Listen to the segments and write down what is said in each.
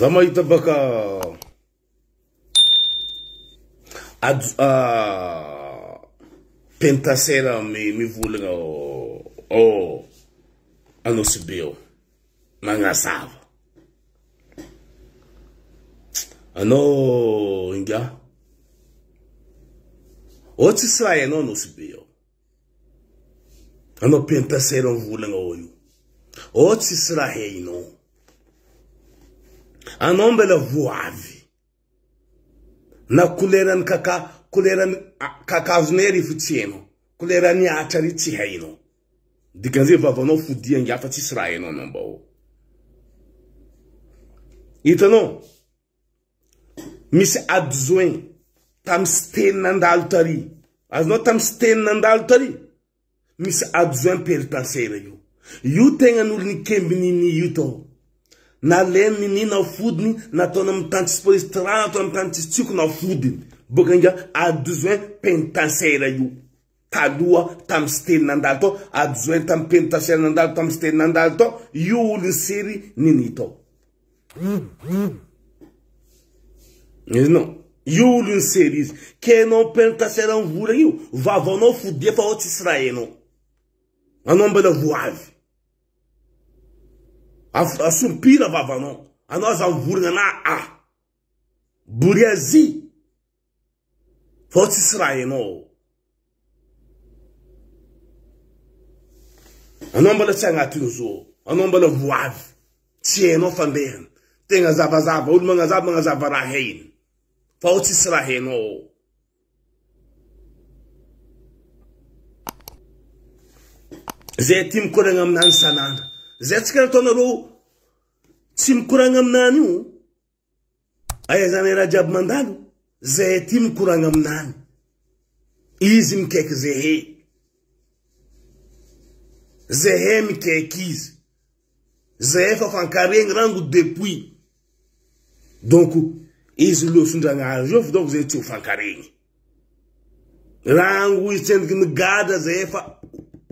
vamos زمي تبكى a pentasera me me vulga o o a não subiu mangasava a não inga outro sai não não subiu a não pentasera vulga o o que outro sai não anao mbala voavy na kolerany kaka kolerany kakazonay ryfo tsy hainao kolerany atrary tsy hainao dikanzey vavanao fodiangafa tsisy raha anao nambaao hitanao misy adzoin tamy sy teninandalo tary azonao tamy sy teninandalo tary misy adizoin peritansera io io tena n'olonykembininy io tao nalany niny nafodiny nataona amiy tany tsisy pôzy tra natana amy tany tsisy tsiko nafodiny bôkanda adozoin pentasera io taloa tamy stely nandalo to azoin tamy pentasernandalo tam stelinandalo too io olo ny sery nini tao zn io olo ny sery izy ke nao pentaseramvolany io vavanao fodiafa ao tsisy raha ainao anao mbala voavy afasompira vavanao anao azamyvolana ana a ah! boryazy fa o tsisy raha ainaoo anao mbola tsy anatin' zo anao mbola voavy tsy hanao famdehany tena zavazava olo manazava manazava raha ay iny fa o tsisy raha anaoo zey timikorana aminany sanandra zay atsika raha ataonarô tsy mikorana aminany io aaizanay e raha jiaby mandalo zaha e, aty mikorana aminany izy mikaiky zeha zeha mikaiky izy zaha e fa fankareny rango depois donko izy loson-dranazo io fa dônk zey tsy hofankareny rango izy tsyendiky migadra zehafa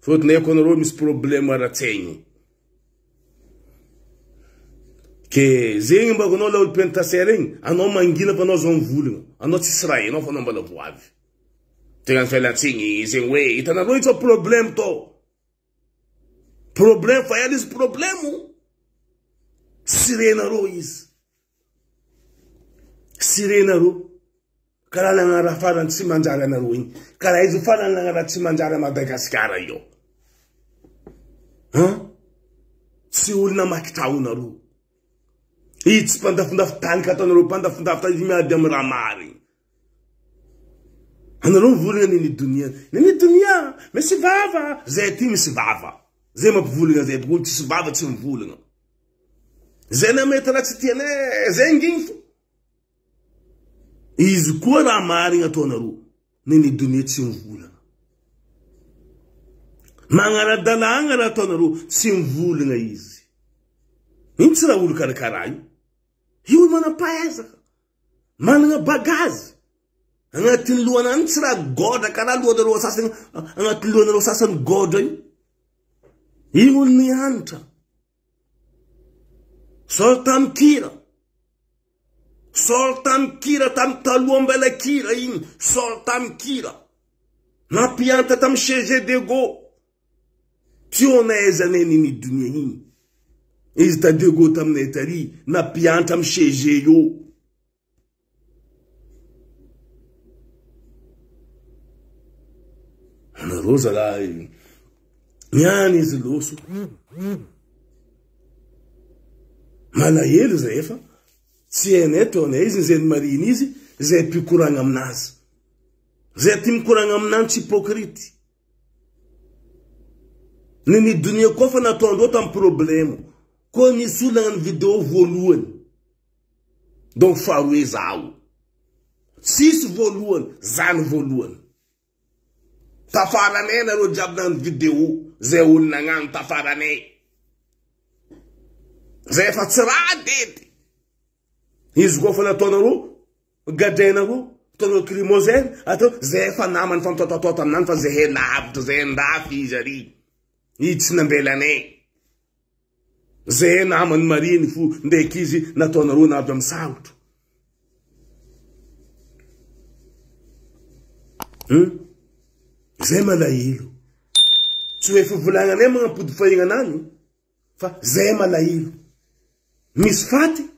ftyaiko anarôo misy problemo aratsainy ke zen̈y bakô anao laolo pentaser eny anao mangina panao za mivolana anao tsisy ra inao fô anao mbala voavy tena ny fa latsyny zeny oe hitanareo isy fa problemo ta problemo fa ala izy problemo syrenarô izy sirenarô karah lananraha farany tsy manjary anaro iy karaha izyfarany laara tsy manjary madagasikara io tsy olonamatitrao anaro io tsy pandafondafitaniky atanaropandafondafitaymiady amy rahamariny aaromvola nndonianndonia misy vava zay ty misy vavazaymampivolaazaybôlosy vavatsymivolaayatyan zgyfo izy koa raha mariny ataonarô nynydonia tsy mivolana manaradalàgna raha ataonarô tsy mivolana izy iny tsy raha olo karakaraa io io mana-pahazaka manana bagazy anatiny loanany tsy raha gôdra karaha lonarsasa anatinny loanarôo sasany gôdra io io nyanatra sortam tira sol tamy kira tam taloha mbala kira igny sol tamy kira nampianatra tamy ceget degô tionaaizananini donia igny izy ta dego taminay tary napianatra am cege io anarô zala miany izy lôso manaelo zay efa tsy hanay tanay izy nyzeny mariny izy zay pikorana aminazy zay ti mikoragna aminany tsy hipôkrity nymi donia kô fa nataondreo tamiy problemo koa misy olo nagnano video vôalohany donk faharoe za o tsisy vôalohany zany voalohany tafaranay nareo djiaby nanano video zay olo nagnano tafaranay zay efa tsy ra tedy izy koa fa nataonaro gadrenaro ataonaro klimôzeny ata zay efa namany famitatatota aminany fa zahay lavitra zaha ndafy izy ary iy tsy nambelanayy zay namany mariny fo ndreky izy nataonaro navia amy savotro zay malainy tsy oe fivolagna anay manampody faigna anany fa zay malainy misy faty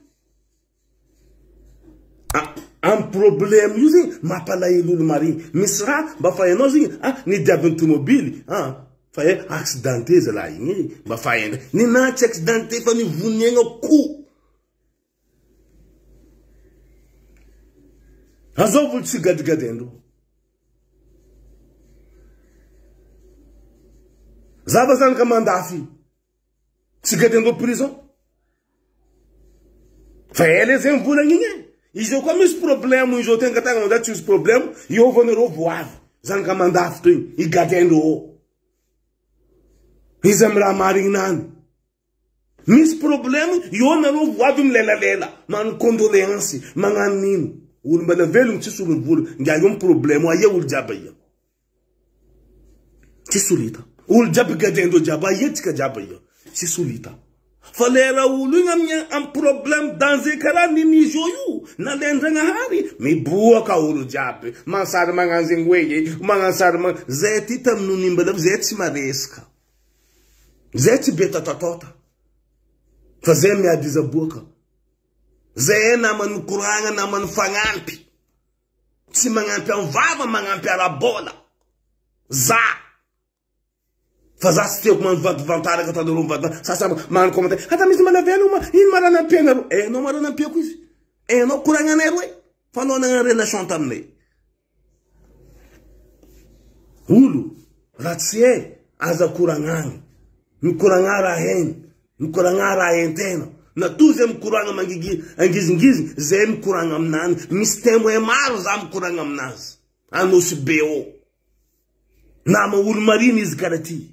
amy ah, problema io zegny mampalahelyolo mari misy ha mba fahanao zegny a nydiabiny tomôbily fa a aksidente zala igny mba faana nynatsy aksidente fa nivoniagna koo azao volo tsy gadrigadindrô zava zany ka mandafy tsy gadrindrô prison fa ala zeny volagn igny izao koa misy problemo zo ten ga taaza tsy isy problemo iovanare voavy zanyka mandafo to iy igadrandrô izy amy raha mari iny nany misy prôblemo io nare voavy io milelalela mannokôndoleansy manano mino olombalavelono tsisy olomvolo aprôbloolo oy fa leraha olo igny mi amy problème danze karaha mimizy o io nalendragnahary miboaka olo jiaby mansary manano zegny oeey manasary man zay ty tamin'honimbala zay tsy maresaka zay tsy be tatatôta fa zay miady izaboaka zay e namany koragna namany fanampy tsy magnampy am vava magnampy arabôla za fa za tsy teakomanatantaamaanoanampnaro naoanampo znao koraanay roe fanaonananel taiayloah tsy a azakoranany mikoranay raha ny mikoranany raa ntena nato zey mikorana maangizingizny zay mikoranaaminany misy temo e maro za mikorana ainazy anosyeôamaoloanzyaay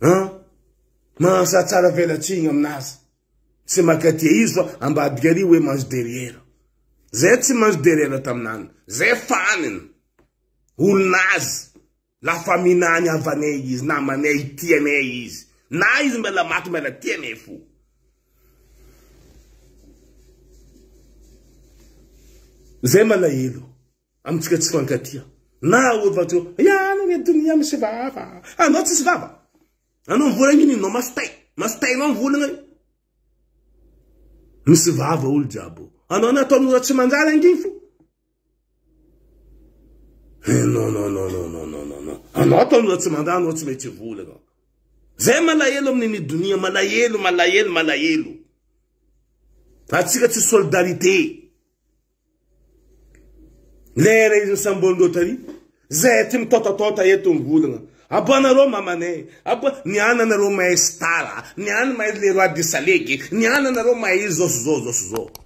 mahasa tsara velatryigny aminazy tsy mankatia izy fô ambadikaary hoe manzy derièra zay tsy manzo derièra taminany zay faniny olonazy lafaminany avanay izy na manay itianay izy na izy mbala maty mala tianay fo zay malaelo amitsika tsy fankatia na olo fatyo iana my donia misy vava anao tsisy vava anao mivolannginy ny no mas tay mastay nao mivolana io misy vava olo jiaby io anao na ataonora tsy manjary anginy fo nn anao atao nora tsy manjara nao tsy maitsy volana zay malahelo aminyny donia malahelo malaelo malaelo atsika tsy sôlidarite lera izy ny sambôlindrô tary zay ty mitôtatôta eto mivolagna apanare mamanay apôa niana anare maesy tara nian mahzy le roi de salegy nian anare mazy zosoz zosoza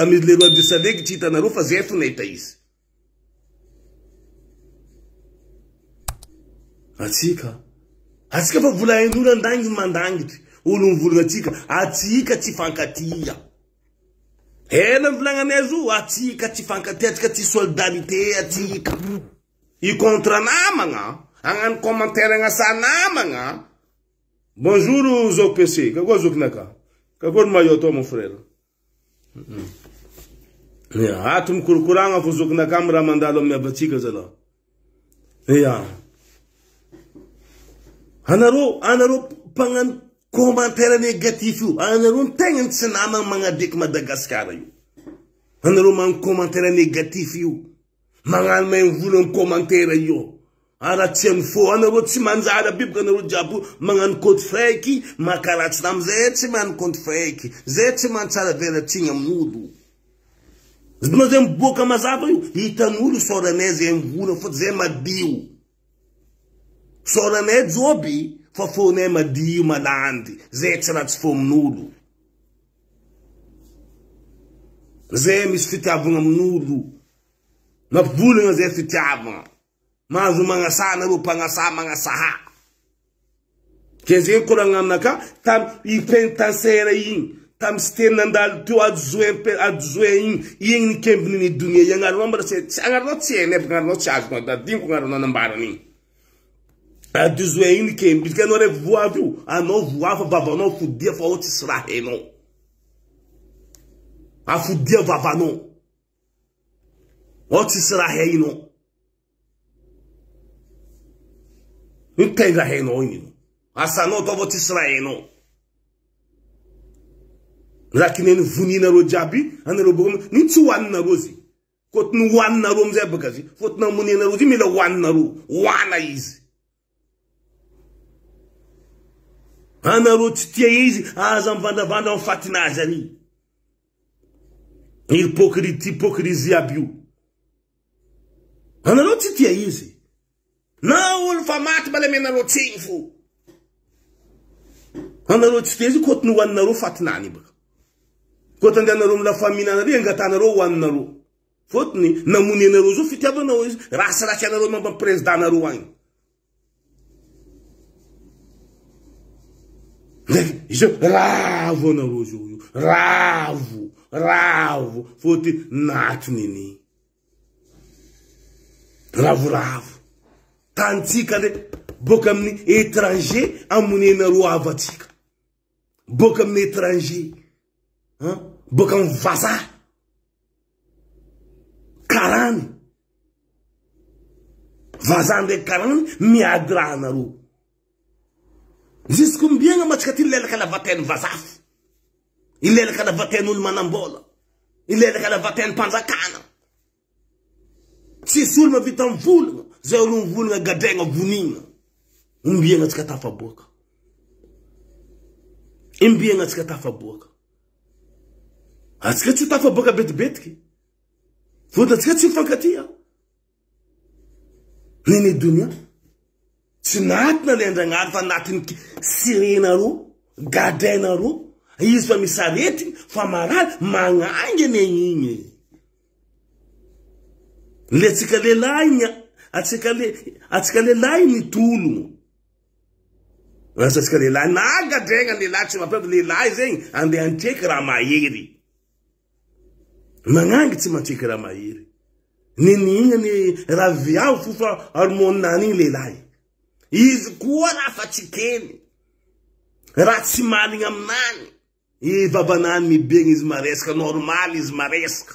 amleroi de saeg ty itar fazaynaafa volain'olo andangiy mandangity olovolanatsika atsika tsy fankatia elamvolagnanay zoo atsika tsy fankatya atsika tsy soldanite atsika i contre namagna anano kômanteragnasanamana bonzourzoopôkahaaanaro mpanano kômantara négatif io anaro tegna ny tsy namana manadriky madagasikara io anarô mano kômantera négatif io manano mahay mivolony kômmantera io aratsiany fô anar tsy manjarybibakanaraby maanokôty fayara yoô yany oloze bôkamazavaohitan'olo sôranay ze mvolanafôyzay madio sôranay joby fafônay madio malandy zey tsy ratsy fô aminolo zey misy fitiavana amin'olo mavolana zay fitiavana mahazo maasanarô paasa maasaha ke zen̈y kôraaminak afrentansera iny tam syteninandalo to azonadozon iy iany nkembinnydnaaaaanao s anyazreoaaaafaossy aanafodia vavanao ao tsisy raha hainao ytendrahainao iny nao asanao ataova tsisy rahainao rakineny voninaro jiaby anare bôky nyy tsy hoaninaro zyy kôtiny hoaninaroa amzay bôka zy i fotony amoninaro zyy mila hoaninaro hoana izy anaro tsy tia izy aza mivandravandra mfatinazy anyy ipokrihipôkrizy aby io anareo tsy tia izy na olofa maty bale aminarôo tsey fo anareo tsy ke izy kôtiny hoaninareo fatinany ba kôtndehanareo mlafaminanare angatanareo hoaninaro fôtiny namoninareo zao fitiavanaro izy rasaraky anareo mamba prezidanaro agny avo anar zoooo fôtiy natonyny ravoravo tantsika nle bôka amin'ny etranzer amonenaro ava tsika bôka aminy etranze bôka amy vazay karany vazahy ndrey karany miady raha narô juskyombiana mantsika ty lelaka lavateny vaza fo ilelaka lava tenyolo manambôla ilelaka lava teny mpanjakana tsisy olo mavita amvolana zay olomivolana gadrana vonina imbiana atsika tafaboaka imbiana atsika tafaboaka atsika tsy ho tafaboaka betibetiky fotanantsika tsy mifankatya nyny donia tsy natina lendranary fa natiny sirenaro gadrainaro izy fa misyaretiny fa marany manangy any iny le tsika lelay iny atsika le atsika leilahy mitologno asa atsika lehlahy nagadregnalelahy tsy mampiavy lelahy zeny andeha antreky raha mahery manangy tsy mantreky raha mahery nininany raha viao fo fa armoninany iny leilahy izy koa raha fa tsy kely raha tsy maligny aminany ivavanany mibegny izy maresaka normaly izy maresaka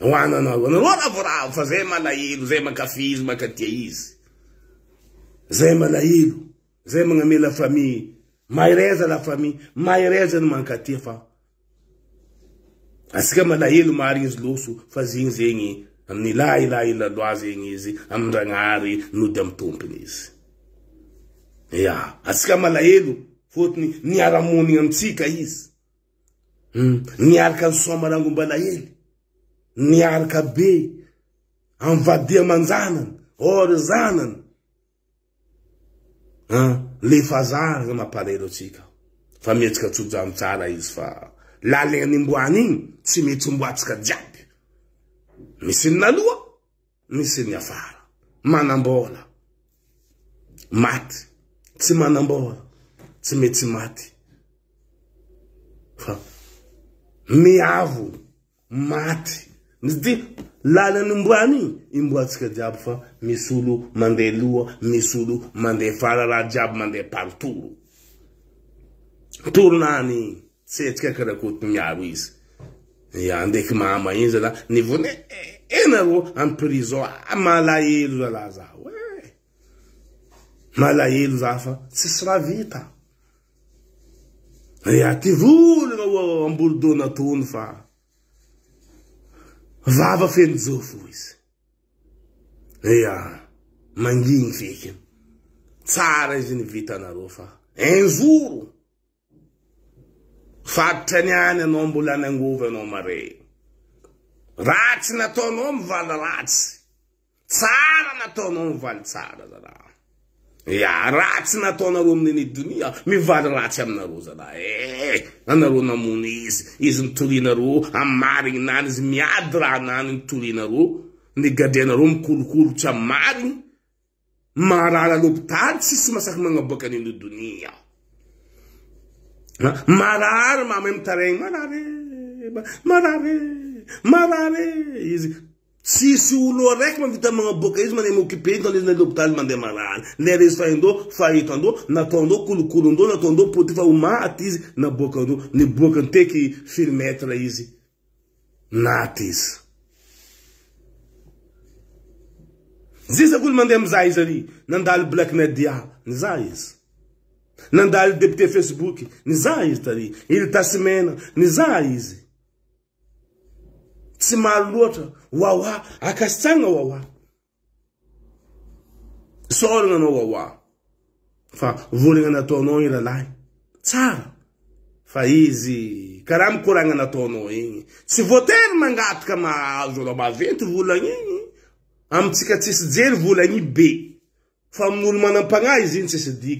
oananaanaro ravorav fa zay malaelo zay mankafy izy mankatia izy zay malahelo zay magnamela famiy maireza lafamyy marezany mankatya fa atsika malahelo mari izy loso fa zgny zeny amiylaila ilaloa zeny izy amidranahary no de amitompony izy ia atsika malahelo fotiny niaramonigny amitsika izy hmm, niaraka ny sômarangombalahely nyarakabe amy vadia man-janany or zanany a lefa zara ny mampaleiro atsikao fa mihetsiky tsojamotsara izy fa laliga nymboany iny tsy metsy omboatsika jiaby misy ny naloha misy ny afara manambola maty tsy manambola tsy metsy maty fa miavoy maty mizy dy lalanymboanyy imboatsika jiabo fa misy olo mandea loa misy olo mandeh fara raha jiaby mandeha parotoro toronany tsytsika karakôty miaro izy ia ndeky mama in za la nyvone enaroa amy prison ah, mala elo zala za e mala elo za fa tsisy raha vita aty vologna oa ambolo dônatono fa vava felojofo izy ia manginy feka tsara izy ny vitanaro fa inzouro fatitrany any anao mbola any angova anao maray raha tsy nataonao mivala ratsy tsara nataonao mivaly tsara zara ia ratsy nataonaro aminini donia a mivaliny ratsy aminarô zala e eh, anareo namono izy izy nytorinarô a marignynany izy miady raha nany nytorinaro nygadrinarôo mikolokolotsy a mariny marara lopitary tsisy mahasaky manaboaky aniny donia aho marary mamay mitaragny mararye mararye marary izy sysy olo raiky mavitamanaboaka izy mandeh miôkipein tany izy nalôptal mandeha marany lera izy fa indo faitando nataondro kolokolondro nataondro poty fa ho maty izy naboaka ndro ny boaka nteky firmetra izy nat izy zisako lo mandeh miza izy ary nandaly blakinadia nyza izy nandaly depité facebook nyza izy tary ily tasimana ny za izy tsy maro loatra akasitsana aa sôlana anao wawa fa volana nataonao iny lalay tsara fa izy karaha mikoragna nataonao iny tsy vôatery mangataka mahazo zola maventy volagny iny amitsika tsisy jery volagny be fa amin'olo manampana izy iny tsisy day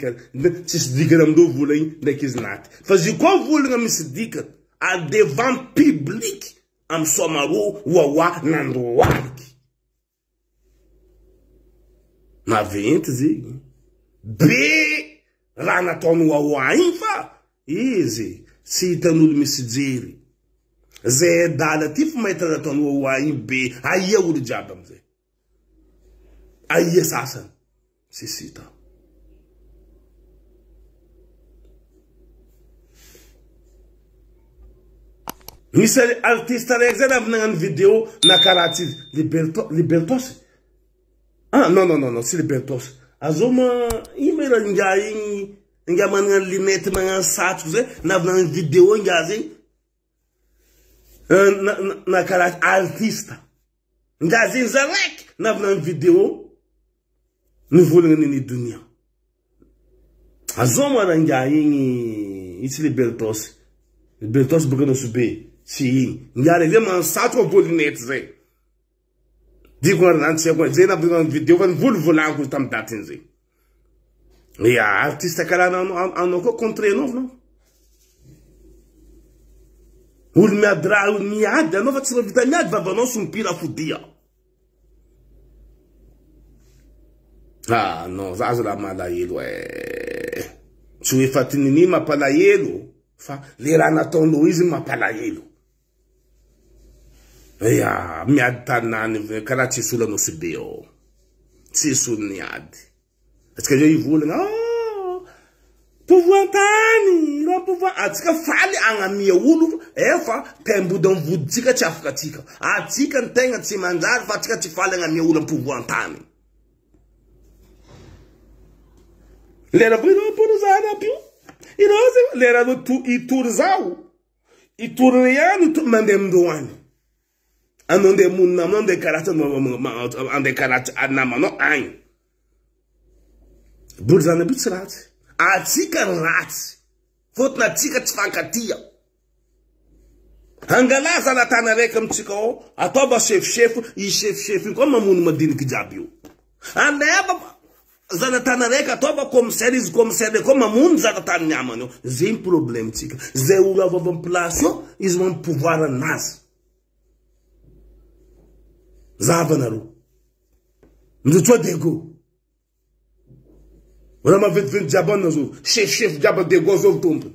tsisy dikana amidrô volany ndrekyizy naty fa zyy koa volagna misy dikana a devant piblik amy sômaro oaoa nandro aliky naventy zeny be raha nataony oaoa iny fa i zey tsy hitan'olo misy jery zay dala ty fa maity nataony oaoa iny be aia olo jiàby amzay aia sasany tsisy hita misy artista raiky za navynanany video nakaratzy bertôsyn tsy libertôsy aza ma ma rania iny namanaay linety manano satoko zay navynanay video na zey nakaraat na zeny za raiky nav naay video nivolana nny donia azao marana yybetybôk sy tsyiy miary vi e, mansato avôlinety zay diko antsakoz nayvideo fa nvolovolanikozy tamdat nyzyanao koaontrenao vnao olo miady raa miady anao fa tsy mavita miady vavanao sompirafodian za zo aaaelo e. tsy oefa tinin mampalaelo fa le raha nataonlo izy mampalaelo amiadytanany karaha tsisyolo anaosybe ô tsisolonyady atsika z ivolanapovoatany oh, rmpvoatska faly aamia oloefatembody amvoditsika tsy fakkakaanyfskatsy fay anamia olo apovoatanyleabôrôroznyrôleraloitory zao itorine any mandea amindrô any anaonde monona minao andekaratdekaatryamnao agnybolynby osyatskaratsy e fôtiny atsika tsy fankatia angala zanatany raiky amitsika ôo ataoba efef i efefio ko mamono madiniky oalefa zanatany raiky ataobakôser izy kôserekyô amono zanatanynyamany o zey problemtsika zay olo avvamplaon izy mapovor anazy Zan avan aro Mzitwa dego Orama vint vint djaban na zo Chechef djaban dego zo vtompe